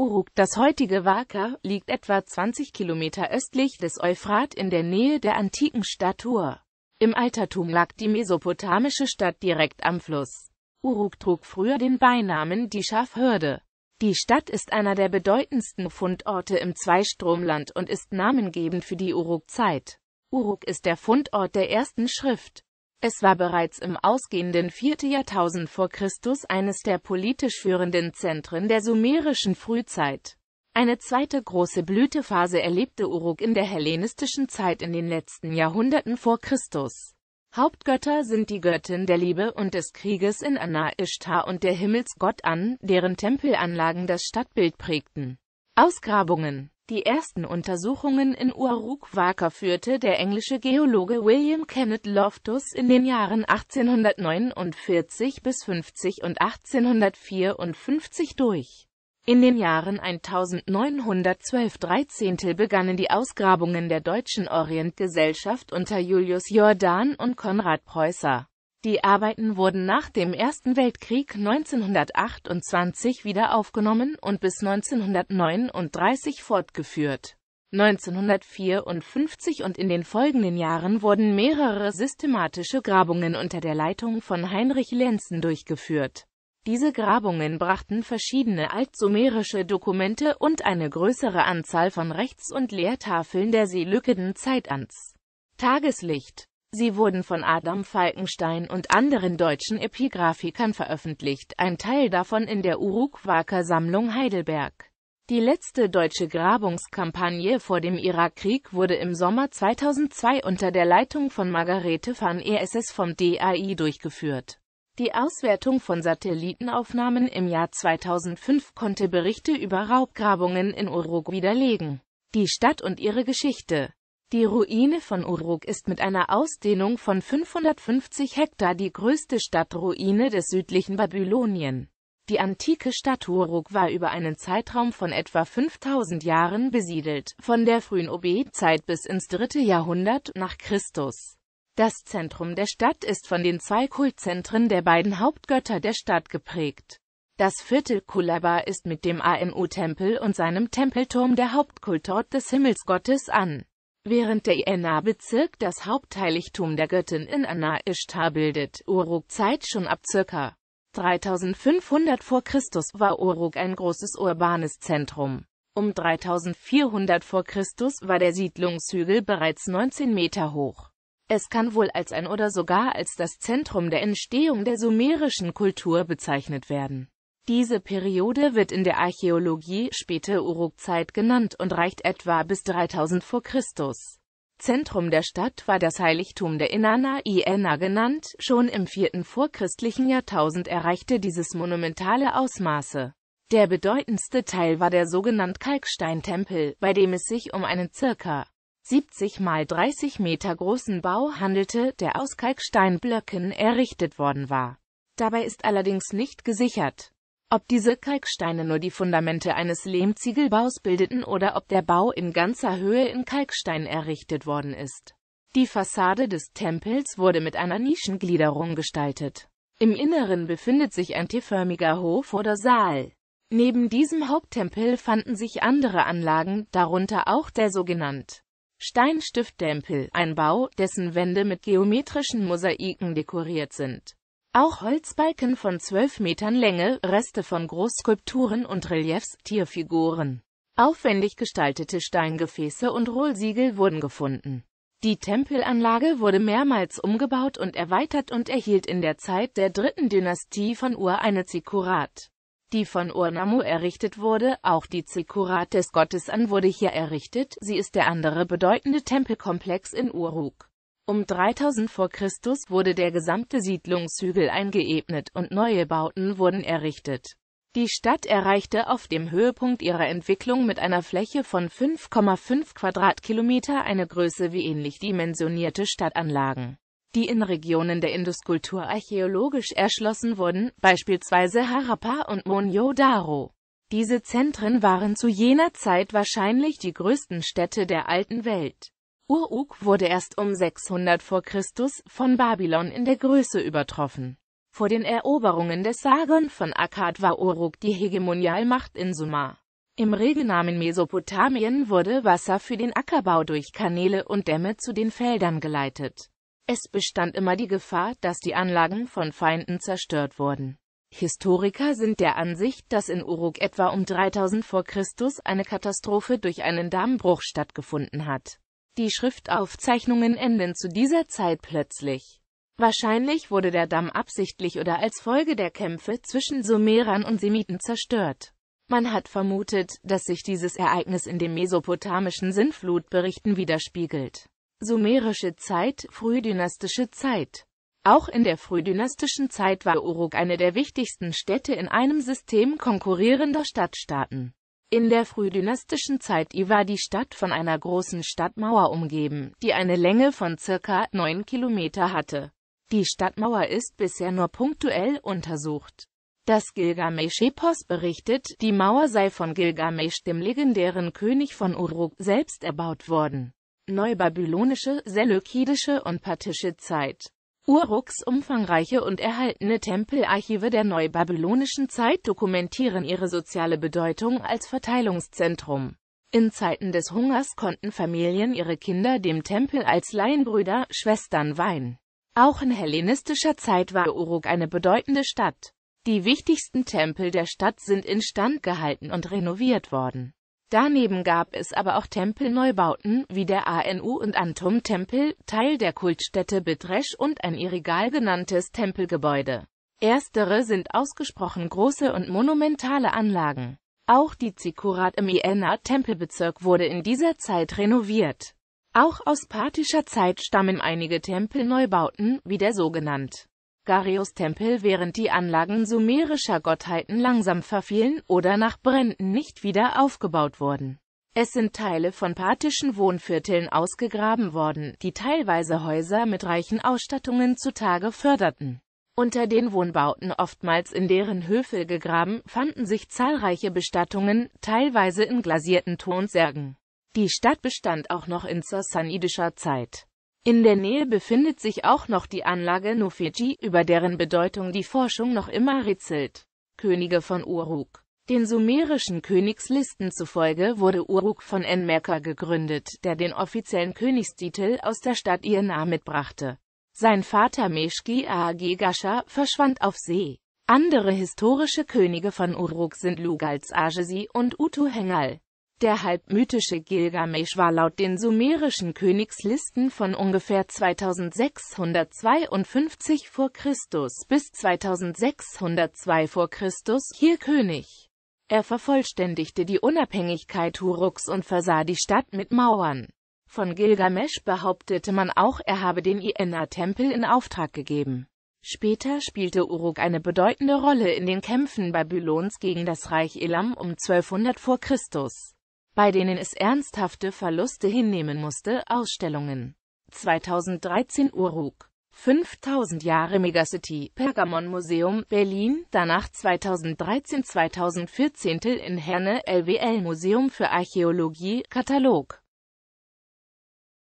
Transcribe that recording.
Uruk. Das heutige Waka liegt etwa 20 Kilometer östlich des Euphrat in der Nähe der antiken Stadt Ur. Im Altertum lag die mesopotamische Stadt direkt am Fluss. Uruk trug früher den Beinamen die Schafhürde. Die Stadt ist einer der bedeutendsten Fundorte im Zweistromland und ist namengebend für die Uruk-Zeit. Uruk ist der Fundort der ersten Schrift. Es war bereits im ausgehenden vierte Jahrtausend vor Christus eines der politisch führenden Zentren der sumerischen Frühzeit. Eine zweite große Blütephase erlebte Uruk in der hellenistischen Zeit in den letzten Jahrhunderten vor Christus. Hauptgötter sind die Göttin der Liebe und des Krieges in Anna Ishtar und der Himmelsgott An, deren Tempelanlagen das Stadtbild prägten. Ausgrabungen die ersten Untersuchungen in Uruk-Waka führte der englische Geologe William Kenneth Loftus in den Jahren 1849 bis 50 und 1854 durch. In den Jahren 1912 13 begannen die Ausgrabungen der Deutschen Orientgesellschaft unter Julius Jordan und Konrad Preußer. Die Arbeiten wurden nach dem Ersten Weltkrieg 1928 wieder aufgenommen und bis 1939 fortgeführt. 1954 und in den folgenden Jahren wurden mehrere systematische Grabungen unter der Leitung von Heinrich Lenzen durchgeführt. Diese Grabungen brachten verschiedene altsumerische Dokumente und eine größere Anzahl von Rechts- und Lehrtafeln der Selykiden Zeit ans Tageslicht Sie wurden von Adam Falkenstein und anderen deutschen Epigraphikern veröffentlicht, ein Teil davon in der Uruk-Waker Sammlung Heidelberg. Die letzte deutsche Grabungskampagne vor dem Irakkrieg wurde im Sommer 2002 unter der Leitung von Margarete van ESS vom DAI durchgeführt. Die Auswertung von Satellitenaufnahmen im Jahr 2005 konnte Berichte über Raubgrabungen in Uruk widerlegen. Die Stadt und ihre Geschichte die Ruine von Uruk ist mit einer Ausdehnung von 550 Hektar die größte Stadtruine des südlichen Babylonien. Die antike Stadt Uruk war über einen Zeitraum von etwa 5000 Jahren besiedelt, von der frühen Obeid-Zeit bis ins dritte Jahrhundert nach Christus. Das Zentrum der Stadt ist von den zwei Kultzentren der beiden Hauptgötter der Stadt geprägt. Das Viertel Kulaba ist mit dem Anu-Tempel und seinem Tempelturm der Hauptkultort des Himmelsgottes an. Während der Enna-Bezirk das Hauptheiligtum der Göttin in Anna-Ishtar bildet, Uruk-Zeit schon ab ca. 3500 v. Chr. war Uruk ein großes urbanes Zentrum. Um 3400 v. Chr. war der Siedlungshügel bereits 19 Meter hoch. Es kann wohl als ein oder sogar als das Zentrum der Entstehung der sumerischen Kultur bezeichnet werden. Diese Periode wird in der Archäologie späte Uruk-Zeit genannt und reicht etwa bis 3000 vor Christus. Zentrum der Stadt war das Heiligtum der Inanna, Iena genannt, schon im vierten vorchristlichen Jahrtausend erreichte dieses monumentale Ausmaße. Der bedeutendste Teil war der sogenannte Kalksteintempel, bei dem es sich um einen circa 70 mal 30 Meter großen Bau handelte, der aus Kalksteinblöcken errichtet worden war. Dabei ist allerdings nicht gesichert, ob diese Kalksteine nur die Fundamente eines Lehmziegelbaus bildeten oder ob der Bau in ganzer Höhe in Kalkstein errichtet worden ist. Die Fassade des Tempels wurde mit einer Nischengliederung gestaltet. Im Inneren befindet sich ein T-förmiger Hof oder Saal. Neben diesem Haupttempel fanden sich andere Anlagen, darunter auch der sogenannte Steinstifttempel, ein Bau, dessen Wände mit geometrischen Mosaiken dekoriert sind. Auch Holzbalken von 12 Metern Länge, Reste von Großskulpturen und Reliefs, Tierfiguren, aufwendig gestaltete Steingefäße und Hohlsiegel wurden gefunden. Die Tempelanlage wurde mehrmals umgebaut und erweitert und erhielt in der Zeit der dritten Dynastie von Ur eine Zikurat, die von Urnamu errichtet wurde. Auch die Zikurat des Gottes An wurde hier errichtet, sie ist der andere bedeutende Tempelkomplex in Uruk. Um 3000 vor Christus wurde der gesamte Siedlungshügel eingeebnet und neue Bauten wurden errichtet. Die Stadt erreichte auf dem Höhepunkt ihrer Entwicklung mit einer Fläche von 5,5 Quadratkilometer eine Größe wie ähnlich dimensionierte Stadtanlagen, die in Regionen der Induskultur archäologisch erschlossen wurden, beispielsweise Harappa und Mohenjo-Daro. Diese Zentren waren zu jener Zeit wahrscheinlich die größten Städte der alten Welt. Uruk wurde erst um 600 v. Chr. von Babylon in der Größe übertroffen. Vor den Eroberungen des Sargon von Akkad war Uruk die Hegemonialmacht in Sumar. Im regenarmen Mesopotamien wurde Wasser für den Ackerbau durch Kanäle und Dämme zu den Feldern geleitet. Es bestand immer die Gefahr, dass die Anlagen von Feinden zerstört wurden. Historiker sind der Ansicht, dass in Uruk etwa um 3000 v. Chr. eine Katastrophe durch einen Dammbruch stattgefunden hat die Schriftaufzeichnungen enden zu dieser Zeit plötzlich. Wahrscheinlich wurde der Damm absichtlich oder als Folge der Kämpfe zwischen Sumerern und Semiten zerstört. Man hat vermutet, dass sich dieses Ereignis in den mesopotamischen Sinnflutberichten widerspiegelt. Sumerische Zeit, frühdynastische Zeit Auch in der frühdynastischen Zeit war Uruk eine der wichtigsten Städte in einem System konkurrierender Stadtstaaten. In der frühdynastischen Zeit I war die Stadt von einer großen Stadtmauer umgeben, die eine Länge von circa 9 Kilometer hatte. Die Stadtmauer ist bisher nur punktuell untersucht. Das Gilgamesch-Epos berichtet, die Mauer sei von Gilgamesch, dem legendären König von Uruk, selbst erbaut worden. Neubabylonische, seleukidische und parthische Zeit Uruks umfangreiche und erhaltene Tempelarchive der neubabylonischen Zeit dokumentieren ihre soziale Bedeutung als Verteilungszentrum. In Zeiten des Hungers konnten Familien ihre Kinder dem Tempel als Laienbrüder, Schwestern weihen. Auch in hellenistischer Zeit war Uruk eine bedeutende Stadt. Die wichtigsten Tempel der Stadt sind instand gehalten und renoviert worden. Daneben gab es aber auch Tempelneubauten, wie der ANU- und Antum-Tempel, Teil der Kultstätte Bedresch und ein irigal genanntes Tempelgebäude. Erstere sind ausgesprochen große und monumentale Anlagen. Auch die Zikurat im iena Tempelbezirk wurde in dieser Zeit renoviert. Auch aus parthischer Zeit stammen einige Tempelneubauten, wie der sogenannte Darius Tempel während die Anlagen sumerischer Gottheiten langsam verfielen oder nach Bränden nicht wieder aufgebaut wurden. Es sind Teile von parthischen Wohnvierteln ausgegraben worden, die teilweise Häuser mit reichen Ausstattungen zutage förderten. Unter den Wohnbauten, oftmals in deren Höfe gegraben, fanden sich zahlreiche Bestattungen, teilweise in glasierten Tonsärgen. Die Stadt bestand auch noch in sassanidischer Zeit. In der Nähe befindet sich auch noch die Anlage Nufiji, über deren Bedeutung die Forschung noch immer rätselt. Könige von Uruk Den sumerischen Königslisten zufolge wurde Uruk von Enmerka gegründet, der den offiziellen Königstitel aus der Stadt Irna mitbrachte. Sein Vater Meshki Ag Gasha verschwand auf See. Andere historische Könige von Uruk sind Lugals Ajesi und Utu Hengal. Der halbmythische Gilgamesch war laut den sumerischen Königslisten von ungefähr 2652 vor Christus bis 2602 vor Christus hier König. Er vervollständigte die Unabhängigkeit Huruks und versah die Stadt mit Mauern. Von Gilgamesch behauptete man auch, er habe den Ienna-Tempel in Auftrag gegeben. Später spielte Uruk eine bedeutende Rolle in den Kämpfen Babylons gegen das Reich Elam um 1200 vor Christus bei denen es ernsthafte Verluste hinnehmen musste, Ausstellungen. 2013 Uruk. 5000 Jahre Megacity, Pergamon Museum, Berlin, danach 2013-2014 in Herne, LWL Museum für Archäologie, Katalog